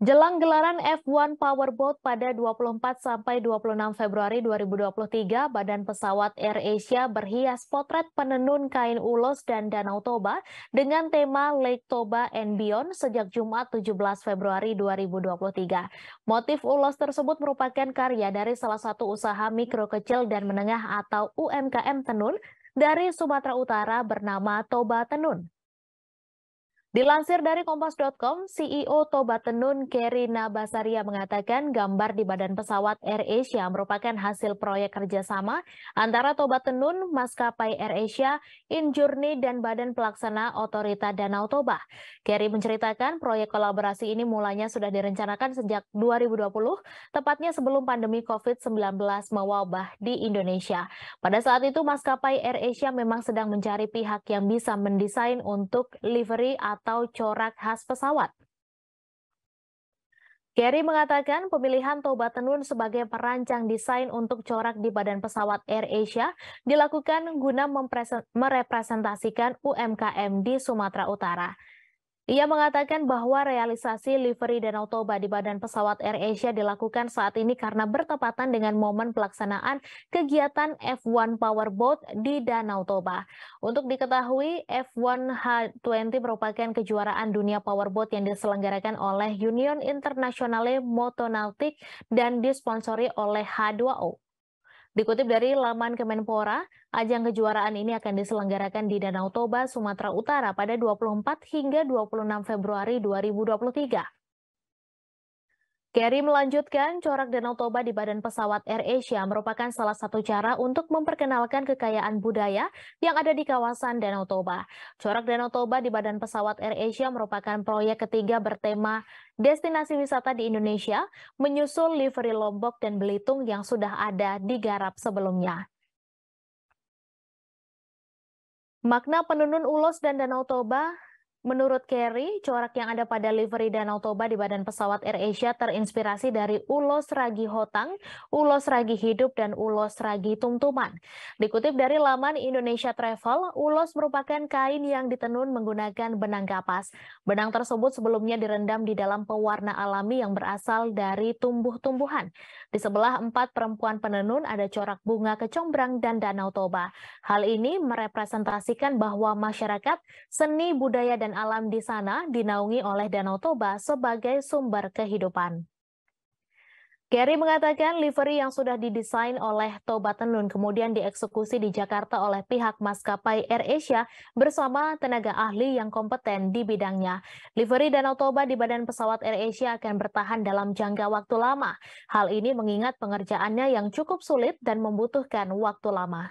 Jelang gelaran F1 Powerboat pada 24 sampai 26 Februari 2023, Badan Pesawat Air Asia berhias potret penenun kain ulos dan Danau Toba dengan tema Lake Toba and Beyond sejak Jumat 17 Februari 2023. Motif ulos tersebut merupakan karya dari salah satu usaha mikro kecil dan menengah atau UMKM tenun dari Sumatera Utara bernama Toba Tenun. Dilansir dari Kompas.com, CEO Toba Tenun Kerina Basaria mengatakan gambar di badan pesawat Air Asia merupakan hasil proyek kerjasama antara Toba Tenun, maskapai Air Asia, Injurni dan Badan Pelaksana Otorita Danau Toba. Kerry menceritakan proyek kolaborasi ini mulanya sudah direncanakan sejak 2020, tepatnya sebelum pandemi COVID-19 mewabah di Indonesia. Pada saat itu, maskapai Air Asia memang sedang mencari pihak yang bisa mendesain untuk livery atau atau corak khas pesawat. Gary mengatakan pemilihan Toba Tenun sebagai perancang desain untuk corak di badan pesawat Air Asia dilakukan guna merepresentasikan UMKM di Sumatera Utara. Ia mengatakan bahwa realisasi livery Danau Toba di badan pesawat Air Asia dilakukan saat ini karena bertepatan dengan momen pelaksanaan kegiatan F1 Powerboat di Danau Toba. Untuk diketahui, F1H20 merupakan kejuaraan dunia powerboat yang diselenggarakan oleh Union Internationale Motonautique dan disponsori oleh H2O. Dikutip dari laman Kemenpora, ajang kejuaraan ini akan diselenggarakan di Danau Toba, Sumatera Utara pada 24 hingga 26 Februari 2023. Kerry melanjutkan, corak Danau Toba di badan pesawat Air Asia merupakan salah satu cara untuk memperkenalkan kekayaan budaya yang ada di kawasan Danau Toba. Corak Danau Toba di badan pesawat Air Asia merupakan proyek ketiga bertema destinasi wisata di Indonesia, menyusul livery Lombok dan Belitung yang sudah ada digarap sebelumnya. Makna penunun ulos dan Danau Toba Menurut Kerry, corak yang ada pada livery Danau Toba di badan pesawat Air Asia terinspirasi dari ulos ragi hotang, ulos ragi hidup, dan ulos ragi tumtuman. Dikutip dari laman Indonesia Travel, ulos merupakan kain yang ditenun menggunakan benang kapas. Benang tersebut sebelumnya direndam di dalam pewarna alami yang berasal dari tumbuh-tumbuhan. Di sebelah empat perempuan penenun ada corak bunga kecombrang dan Danau Toba. Hal ini merepresentasikan bahwa masyarakat, seni, budaya, dan alam di sana dinaungi oleh Danau Toba sebagai sumber kehidupan. Gary mengatakan livery yang sudah didesain oleh Toba Tenun kemudian dieksekusi di Jakarta oleh pihak maskapai Air Asia bersama tenaga ahli yang kompeten di bidangnya. Livery Danau Toba di badan pesawat Air Asia akan bertahan dalam jangka waktu lama. Hal ini mengingat pengerjaannya yang cukup sulit dan membutuhkan waktu lama.